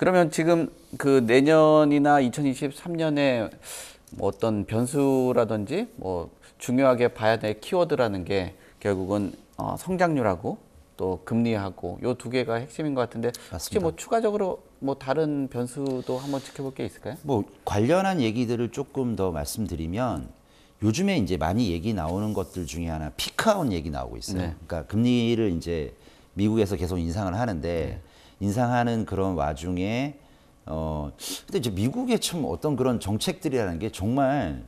그러면 지금 그 내년이나 2023년에 뭐 어떤 변수라든지 뭐 중요하게 봐야 될 키워드라는 게 결국은 어 성장률하고 또 금리하고 요 두 개가 핵심인 것 같은데 맞습니다. 혹시 뭐 추가적으로 뭐 다른 변수도 한번 지켜볼 게 있을까요? 뭐 관련한 얘기들을 조금 더 말씀드리면 요즘에 이제 많이 얘기 나오는 것들 중에 하나 피크아웃 얘기 나오고 있어요. 네. 그러니까 금리를 이제 미국에서 계속 인상을 하는데 네. 인상하는 그런 와중에 어 근데 이제 미국의 참 어떤 그런 정책들이라는 게 정말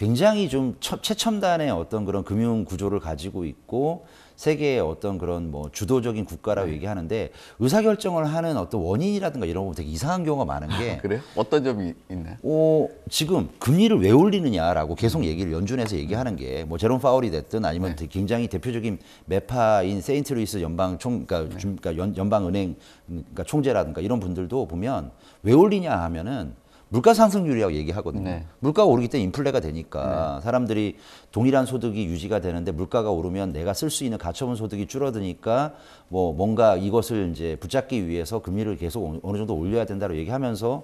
굉장히 좀 최첨단의 어떤 그런 금융 구조를 가지고 있고 세계의 어떤 그런 뭐 주도적인 국가라고 네. 얘기하는데 의사결정을 하는 어떤 원인이라든가 이런 거 되게 이상한 경우가 많은 아, 게 그래? 어떤 점이 있나요? 어, 지금 금리를 왜 올리느냐라고 계속 얘기를 연준에서 음. 얘기하는 게 뭐 제롬 파울이 됐든 아니면 네. 굉장히 대표적인 메파인 세인트루이스 연방 총 그러니까, 네. 그러니까 연, 연방 은행 그러니까 총재라든가 이런 분들도 보면 왜 올리냐 하면은 물가 상승률이라고 얘기하거든요. 네. 물가가 오르기 때문에 인플레가 되니까 네. 사람들이 동일한 소득이 유지가 되는데 물가가 오르면 내가 쓸 수 있는 가처분 소득이 줄어드니까 뭐 뭔가 이것을 이제 붙잡기 위해서 금리를 계속 어, 어느 정도 올려야 된다고 얘기하면서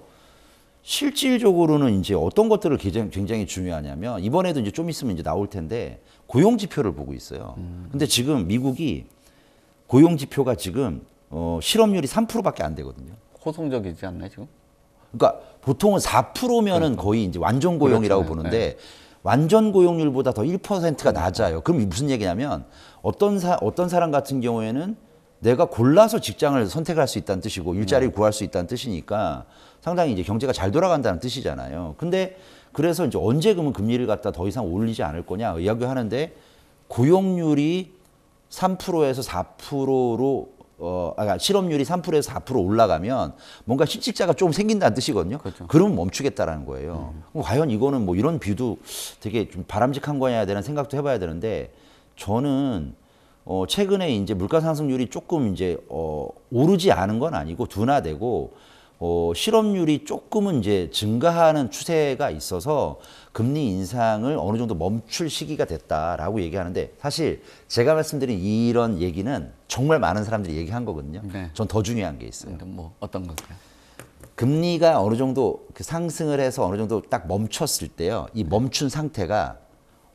실질적으로는 이제 어떤 것들을 굉장히, 중요하냐면 이번에도 이제 좀 있으면 이제 나올 텐데 고용 지표를 보고 있어요. 음. 근데 지금 미국이 고용 지표가 지금 어, 실업률이 3%밖에 안 되거든요. 호성적이지 않나요, 지금? 그러니까 보통은 4%면은 그러니 그렇죠. 거의 이제 완전 고용이라고 그렇죠. 보는데 네. 완전 고용률보다 더 1%가 그러니까. 낮아요. 그럼 무슨 얘기냐면 어떤 사 어떤 사람 같은 경우에는 내가 골라서 직장을 선택할 수 있다는 뜻이고 일자리를 음. 구할 수 있다는 뜻이니까 상당히 이제 경제가 잘 돌아간다는 뜻이잖아요. 근데 그래서 이제 언제 그러면 금리를 갖다 더 이상 올리지 않을 거냐 이야기하는데 고용률이 3%에서 4%로 어, 아까 그러니까 실업률이 3%에서 4% 올라가면 뭔가 실직자가 좀 생긴다는 뜻이거든요. 그렇죠. 그러면 멈추겠다라는 거예요. 음. 과연 이거는 뭐 이런 비도 되게 좀 바람직한 거냐 되는 생각도 해봐야 되는데 저는 어, 최근에 이제 물가 상승률이 조금 이제 어, 오르지 않은 건 아니고 둔화되고 어, 실업률이 조금은 이제 증가하는 추세가 있어서 금리 인상을 어느 정도 멈출 시기가 됐다라고 얘기하는데 사실 제가 말씀드린 이런 얘기는 정말 많은 사람들이 얘기한 거거든요. 네. 전 더 중요한 게 있어요. 뭐 어떤 건가요? 금리가 어느 정도 그 상승을 해서 어느 정도 딱 멈췄을 때요. 이 네. 멈춘 상태가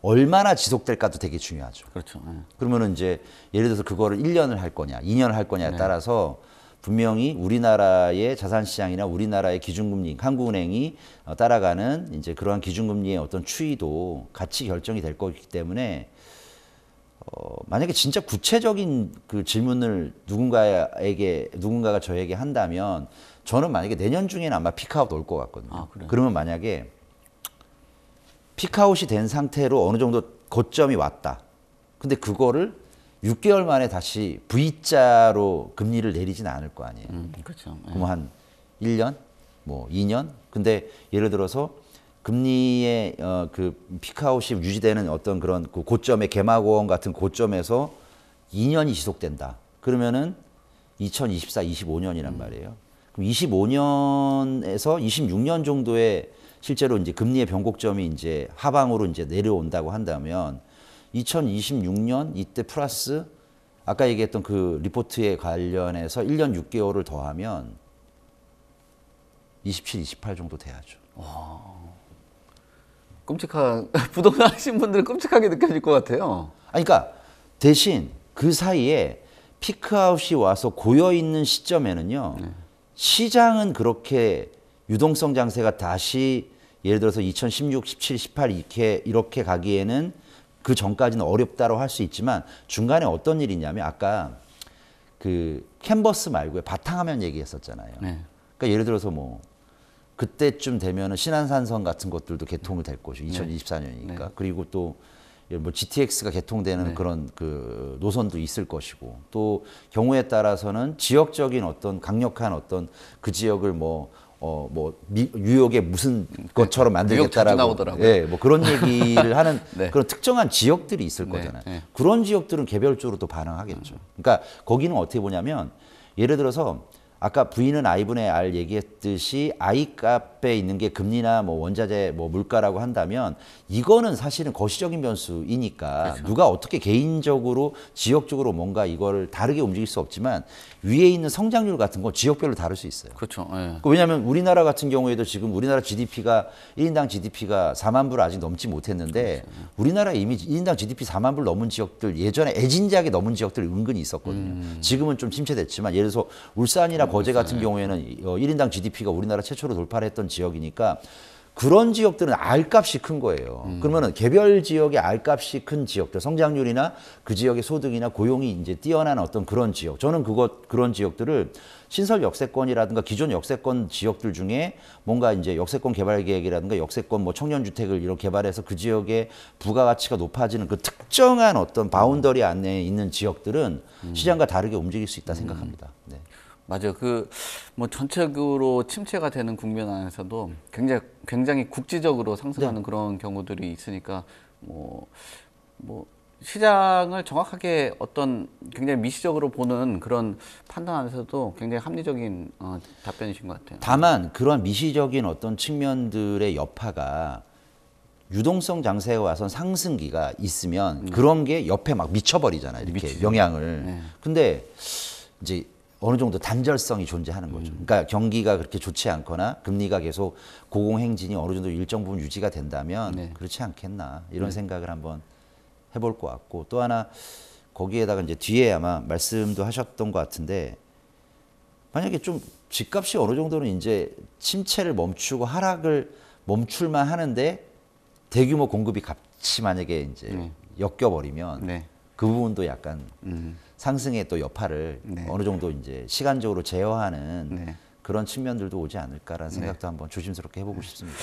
얼마나 지속될까도 되게 중요하죠. 그렇죠. 네. 그러면은 이제 예를 들어서 그거를 1년을 할 거냐, 2년을 할 거냐에 네. 따라서 분명히 우리나라의 자산 시장이나 우리나라의 기준금리, 한국은행이 어, 따라가는 이제 그러한 기준금리의 어떤 추이도 같이 결정이 될것이기 때문에 어, 만약에 진짜 구체적인 그 질문을 누군가에게 누군가가 저에게 한다면 저는 만약에 내년 중에는 아마 피크아웃 올 것 같거든요. 아, 그 그러면 만약에 피크아웃이 된 상태로 어느 정도 고점이 왔다. 근데 그거를 6개월 만에 다시 V자로 금리를 내리진 않을 거 아니에요. 음, 그렇죠. 네. 그럼 한 1년, 뭐 2년. 근데 예를 들어서 금리의 어, 그 피크아웃이 유지되는 어떤 그런 그 고점의 개마고원 같은 고점에서 2년이 지속된다. 그러면은 2024, 25년이란 음. 말이에요. 그럼 25년에서 26년 정도에 실제로 이제 금리의 변곡점이 이제 하방으로 이제 내려온다고 한다면 2026년 이때 플러스 아까 얘기했던 그 리포트에 관련해서 1년 6개월을 더하면 27, 28 정도 돼야죠. 와, 끔찍한 부동산하신 분들은 끔찍하게 느껴질 것 같아요. 아니, 그러니까 대신 그 사이에 피크아웃이 와서 고여 있는 시점에는요. 네. 시장은 그렇게 유동성 장세가 다시 예를 들어서 2016, 17, 18 이렇게 이렇게 가기에는 그 전까지는 어렵다고 할 수 있지만 중간에 어떤 일이 있냐면 아까 그 캔버스 말고요 바탕화면 얘기했었잖아요. 네. 그러니까 예를 들어서 뭐 그때쯤 되면은 신한산성 같은 것들도 개통이 될 것이고 2024년이니까 네. 그리고 또뭐 예, GTX가 개통되는 네. 그런 그 노선도 있을 것이고 또 경우에 따라서는 지역적인 어떤 강력한 어떤 그 지역을 뭐 어뭐 뉴욕의 무슨 것처럼 만들겠다라고 예, 뭐 그런 얘기를 하는 네. 그런 특정한 지역들이 있을 네, 거잖아요. 네. 그런 지역들은 개별적으로 또 반응하겠죠. 그러니까 거기는 어떻게 보냐면 예를 들어서 아까 V는 I분의 R 얘기했듯이 I 값에 있는 게 금리나 뭐 원자재 뭐 물가라고 한다면 이거는 사실은 거시적인 변수이니까 그렇죠. 누가 어떻게 개인적으로 지역적으로 뭔가 이걸 다르게 움직일 수 없지만 위에 있는 성장률 같은 건 지역별로 다를 수 있어요. 그렇죠. 예. 그 왜냐하면 우리나라 같은 경우에도 지금 우리나라 GDP가 1인당 GDP가 4만 불 아직 넘지 못했는데 그렇죠. 우리나라 이미 1인당 GDP 4만 불 넘은 지역들 예전에 애진작에 넘은 지역들 은근히 있었거든요. 음. 지금은 좀 침체됐지만 예를 들어서 울산이나 거제 같은 네. 경우에는 1인당 어, GDP가 우리나라 최초로 돌파를 했던 지역이니까 그런 지역들은 알값이 큰 거예요. 음. 그러면은 개별 지역의 알값이 큰 지역들, 성장률이나 그 지역의 소득이나 고용이 이제 뛰어난 어떤 그런 지역. 저는 그것 그런 지역들을 신설 역세권이라든가 기존 역세권 지역들 중에 뭔가 이제 역세권 개발 계획이라든가 역세권 뭐 청년 주택을 이렇게 개발해서 그 지역의 부가가치가 높아지는 그 특정한 어떤 바운더리 안에 있는 지역들은 음. 시장과 다르게 움직일 수 있다 음. 생각합니다. 네. 맞아요. 그뭐 전체적으로 침체가 되는 국면 안에서도 굉장히 굉장히 국지적으로 상승하는 네. 그런 경우들이 있으니까 뭐뭐 뭐 시장을 정확하게 어떤 굉장히 미시적으로 보는 그런 판단 안에서도 굉장히 합리적인 어, 답변이신 것 같아요. 다만 그런 미시적인 어떤 측면들의 여파가 유동성 장세에 와선 상승기가 있으면 음. 그런 게 옆에 막 미쳐버리잖아요. 이렇게 미치죠. 영향을. 네. 근데 이제 어느 정도 단절성이 존재하는 음. 거죠. 그러니까 경기가 그렇게 좋지 않거나 금리가 계속 고공행진이 어느 정도 일정 부분 유지가 된다면 네. 그렇지 않겠나 이런 네. 생각을 한번 해볼 것 같고 또 하나 거기에다가 이제 뒤에 아마 말씀도 하셨던 것 같은데 만약에 좀 집값이 어느 정도는 이제 침체를 멈추고 하락을 멈출만 하는데 대규모 공급이 같이 만약에 이제 네. 엮여버리면 네. 그 부분도 약간 음. 상승의 또 여파를 네. 어느 정도 이제 시간적으로 제어하는 네. 그런 측면들도 오지 않을까라는 네. 생각도 한번 조심스럽게 해보고 네. 싶습니다.